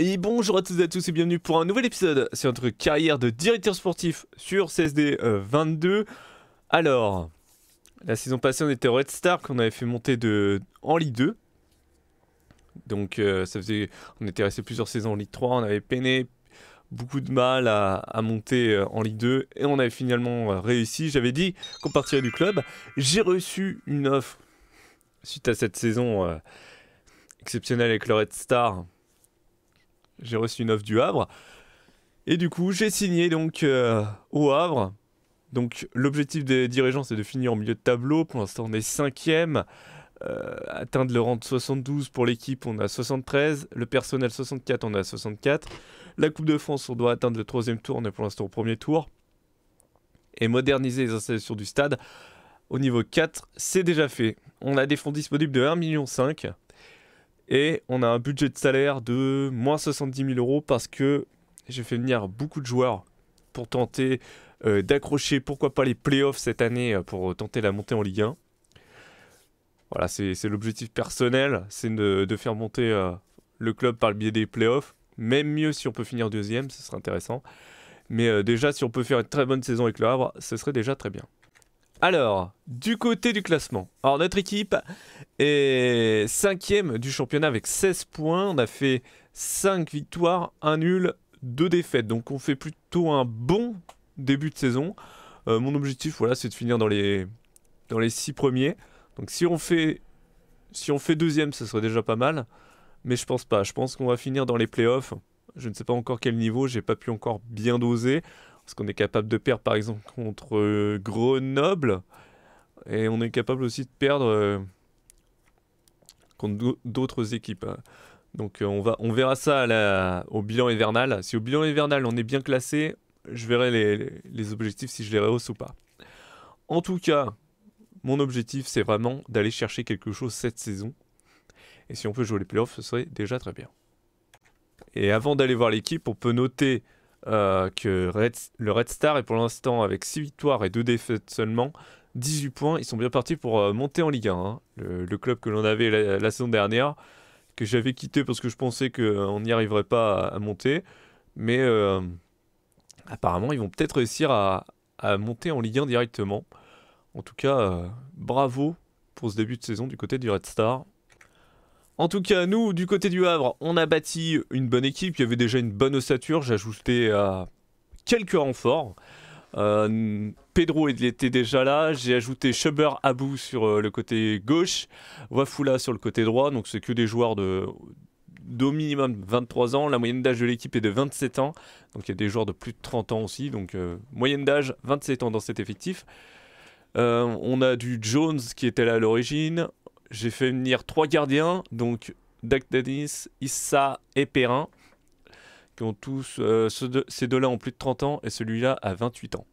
Et bonjour à toutes et à tous et bienvenue pour un nouvel épisode sur notre carrière de directeur sportif sur CSD 22. Euh, Alors, la saison passée on était au Red Star qu'on avait fait monter de, en Ligue 2. Donc euh, ça faisait, on était resté plusieurs saisons en Ligue 3, on avait peiné beaucoup de mal à, monter euh, en Ligue 2 et on avait finalement réussi. J'avais dit qu'on partirait du club. J'ai reçu une offre suite à cette saison exceptionnelle avec le Red Star j'ai reçu une offre du Havre. Et du coup, j'ai signé donc euh, au Havre. Donc l'objectif des dirigeants, c'est de finir en milieu de tableau. Pour l'instant, on est 5 Euh, atteindre le rang de 72 pour l'équipe, on a 73. Le personnel 64, on a 64. La Coupe de France, on doit atteindre le troisième tour. On est pour l'instant au premier tour. Et moderniser les installations du stade. Au niveau 4, c'est déjà fait. On a des fonds disponibles de 1,5 million. Et on a un budget de salaire de moins 70 000 euros parce que j'ai fait venir beaucoup de joueurs pour tenter euh, d'accrocher, pourquoi pas les playoffs cette année euh, pour tenter la montée en Ligue 1. Voilà, c'est l'objectif personnel, c'est de, faire monter euh, le club par le biais des playoffs. Même mieux si on peut finir deuxième, ce serait intéressant. Mais déjà, si on peut faire une très bonne saison avec le Havre, ce serait déjà très bien. Alors, du côté du classement. Alors, notre équipe et cinquième du championnat avec 16 points. On a fait 5 victoires, 1 nul, 2 défaites. Donc on fait plutôt un bon début de saison. Euh, mon objectif, voilà, c'est de finir dans les, dans les 6 premiers. Donc si on fait si on fait deuxième, ce serait déjà pas mal. Mais je pense pas. Je pense qu'on va finir dans les playoffs. Je ne sais pas encore quel niveau. J'ai pas pu encore bien doser. Parce qu'on est capable de perdre par exemple contre euh, Grenoble. Et on est capable aussi de perdre euh, d'autres équipes. Hein. Donc euh, on, va, on verra ça au bilan hivernal. Si au bilan hivernal on est bien classé, je verrai les, objectifs si je les rehausse ou pas. En tout cas, mon objectif c'est vraiment d'aller chercher quelque chose cette saison. Et si on peut jouer les playoffs, ce serait déjà très bien. Et avant d'aller voir l'équipe, on peut noter euh, que Red, le Red Star est pour l'instant avec 6 victoires et 2 défaites seulement, 18 points. Ils sont bien partis pour euh, monter en Ligue 1. Hein. Le, club que l'on avait la, saison dernière, que j'avais quitté parce que je pensais qu'on euh, n'y arriverait pas à, monter. Mais euh, apparemment, ils vont peut-être réussir à, monter en Ligue 1 directement. En tout cas, bravo pour ce début de saison du côté du Red Star. En tout cas, nous, du côté du Havre, on a bâti une bonne équipe. Il y avait déjà une bonne ossature. j'ajoutais à quelques renforts. Euh, Pedro était déjà là. J'ai ajouté à Abou sur euh, le côté gauche, Wafula sur le côté droit. Donc c'est que des joueurs de d'au minimum 23 ans. La moyenne d'âge de l'équipe est de 27 ans. Donc il y a des joueurs de plus de 30 ans aussi. Donc euh, moyenne d'âge 27 ans dans cet effectif. on a du Jones qui était là à l'origine. J'ai fait venir trois gardiens, donc Dak Issa et Perrin ont tous, euh, ces deux-là ont plus de 30 ans et celui-là a 28 ans.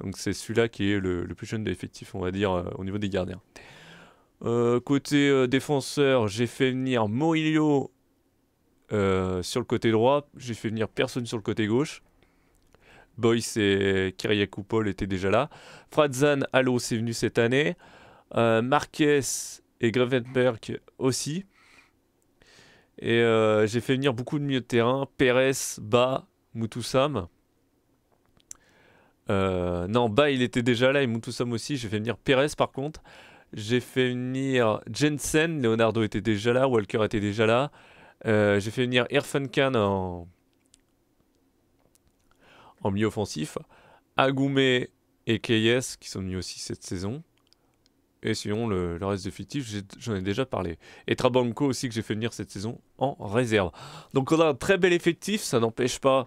Donc c'est celui-là qui est le, plus jeune des effectifs on va dire, euh, au niveau des gardiens. Euh, côté défenseur, j'ai fait venir Morillo sur le côté droit, j'ai fait venir personne sur le côté gauche. Boyce et Paul étaient déjà là. Fradzan, Allo, c'est venu cette année. Marquez et Grevenberg aussi. Et euh, j'ai fait venir beaucoup de milieux de terrain. Pérez, Ba, Moutoussam. Euh, non, Ba, il était déjà là et Moutoussam aussi. J'ai fait venir Pérez par contre. J'ai fait venir Jensen. Leonardo était déjà là. Walker était déjà là. Euh, j'ai fait venir Erfenkan en, en milieu offensif. Agoumé et Keyes qui sont venus aussi cette saison. Et sinon, le, le reste effectif, j'en ai, déjà parlé. Et Trabanco aussi que j'ai fait venir cette saison en réserve. Donc on a un très bel effectif, ça n'empêche pas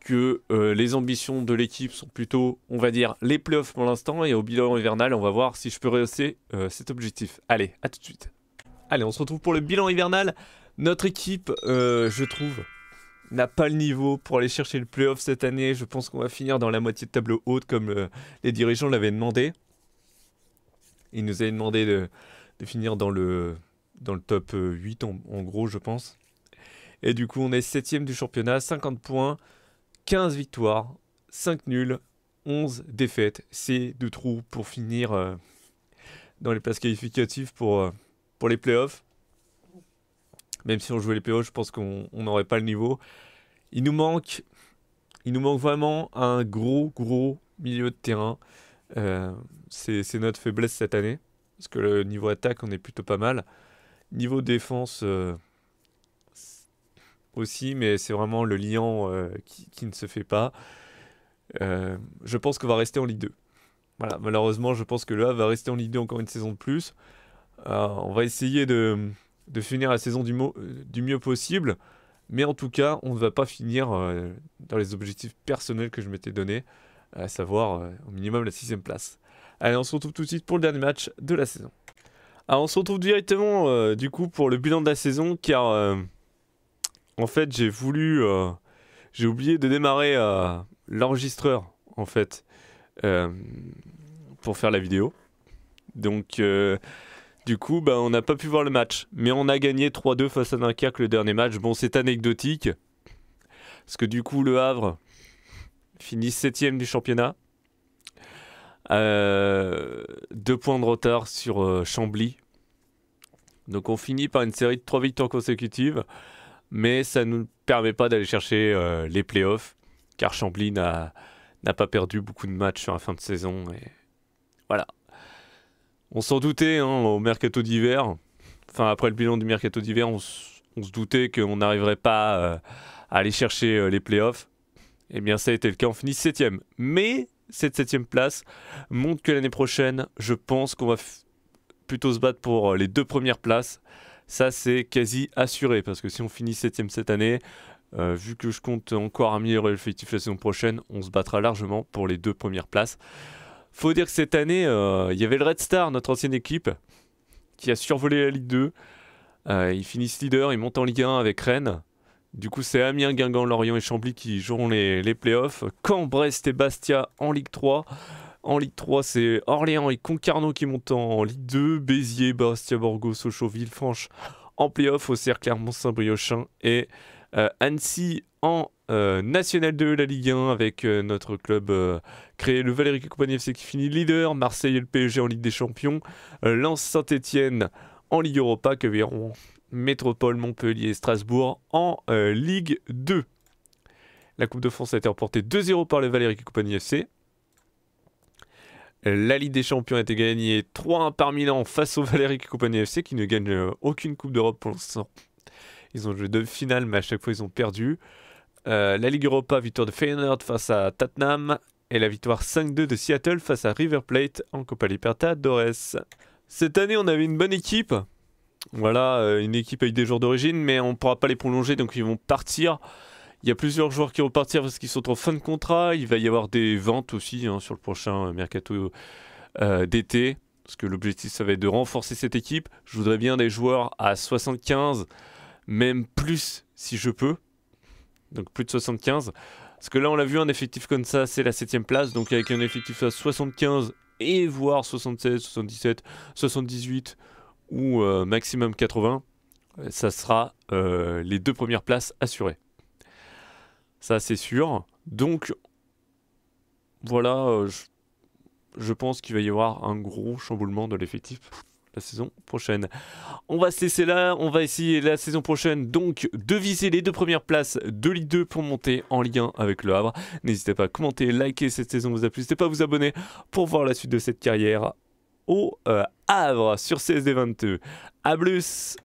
que euh, les ambitions de l'équipe sont plutôt, on va dire, les playoffs pour l'instant. Et au bilan hivernal, on va voir si je peux rehausser euh, cet objectif. Allez, à tout de suite. Allez, on se retrouve pour le bilan hivernal. Notre équipe, euh, je trouve, n'a pas le niveau pour aller chercher le playoff cette année. Je pense qu'on va finir dans la moitié de tableau haute comme les dirigeants l'avaient demandé. Il nous avait demandé de, finir dans le, dans le top 8, euh, en, gros, je pense. Et du coup, on est 7 du championnat, 50 points, 15 victoires, 5 nuls, 11 défaites. C'est deux trous pour finir euh, dans les places qualificatives pour, euh, pour les playoffs. Même si on jouait les playoffs, je pense qu'on n'aurait pas le niveau. Il nous manque, il nous manque vraiment un gros, gros milieu de terrain. Euh, c'est notre faiblesse cette année. Parce que le niveau attaque, on est plutôt pas mal. Niveau défense euh, aussi, mais c'est vraiment le liant euh, qui, ne se fait pas. je pense qu'on va rester en Ligue 2. Voilà, malheureusement, je pense que le Havre va rester en Ligue 2 encore une saison de plus. on va essayer de, finir la saison du, du mieux possible. Mais en tout cas, on ne va pas finir dans les objectifs personnels que je m'étais donné à savoir euh, au minimum la sixième place. Allez, on se retrouve tout de suite pour le dernier match de la saison. Alors, on se retrouve directement euh, du coup pour le bilan de la saison, car euh, en fait j'ai voulu, j'ai oublié de démarrer l'enregistreur en fait pour faire la vidéo. Donc du coup, bah, on n'a pas pu voir le match. Mais on a gagné 3-2 face à Dunkerque le dernier match. Bon, c'est anecdotique. Parce que du coup, le Havre, finit septième du championnat. Euh, deux points de retard sur euh, Chambly. Donc on finit par une série de trois victoires consécutives, mais ça ne nous permet pas d'aller chercher euh, les playoffs, car Chambly n'a pas perdu beaucoup de matchs sur la fin de saison. voilà. On s'en doutait hein, au mercato d'hiver. Enfin, après le bilan du mercato d'hiver, on, on, se doutait qu'on n'arriverait pas à aller chercher les playoffs. Eh bien, ça a été le cas, on finit 7 Mais cette 7 place montre que l'année prochaine, je pense qu'on va plutôt se battre pour euh, les deux premières places. Ça, c'est quasi assuré, parce que si on finit 7 cette année, euh, vu que je compte encore améliorer l'effectif la saison prochaine, on se battra largement pour les deux premières places. Faut dire que cette année, euh, il y avait le Red Star, notre ancienne équipe, qui a survolé la Ligue 2. ils finissent leader, ils montent en Ligue 1 avec Rennes. Du coup, c'est Amiens, Guingamp, Lorient et Chambly qui joueront les, les playoffs. Caen, Brest et Bastia en Ligue 3. En Ligue 3, c'est Orléans et Concarneau qui montent en Ligue 2. Béziers, Bastia, Borgo, Sochaux, Villefranche en playoff. au Clermont-Saint-Briochin et euh, Annecy en euh, National 2, la Ligue 1, avec euh, notre club créé, le Valérie Compagnie FC qui finit leader. Marseille et le PSG en Ligue des Champions. Lens, Saint-Etienne en Ligue Europa que verront Métropole, Montpellier Strasbourg en euh, Ligue 2. La Coupe de France a été remportée 2-0 par le Valérie Compagnie FC. La Ligue des Champions a été gagnée 3-1 par Milan face au Valérie Compagnie FC qui ne gagne euh, aucune Coupe d'Europe pour l'instant. Ils ont joué deux finales mais à chaque fois ils ont perdu. Euh, la Ligue Europa, victoire de Feyenoord face à Tottenham et la victoire 5-2 de Seattle face à River Plate en Copa Libertadores. Cette année on avait une bonne équipe. Voilà, euh, une équipe avec des joueurs d'origine, mais on ne pourra pas les prolonger, donc ils vont partir. Il y a plusieurs joueurs qui vont partir parce qu'ils sont en fin de contrat. Il va y avoir des ventes aussi hein, sur le prochain euh, mercato euh, d'été. Parce que l'objectif, ça va être de renforcer cette équipe. Je voudrais bien des joueurs à 75, même plus si je peux. Donc plus de 75. Parce que là, on l'a vu, un effectif comme ça, c'est la 7ème place. Donc avec un effectif à 75 et voire 76, 77, 78 ou euh, maximum 80, euh, ça sera euh, les deux premières places assurées. Ça, c'est sûr. Donc, voilà, je, pense qu'il va y avoir un gros chamboulement de l'effectif la saison prochaine. On va se laisser là, on va essayer la saison prochaine donc de viser les deux premières places de Ligue 2 pour monter en lien avec le Havre. N'hésitez pas à commenter, liker cette saison vous a plu, n'hésitez pas à vous abonner pour voir la suite de cette carrière au euh, Havre sur CSD22. A plus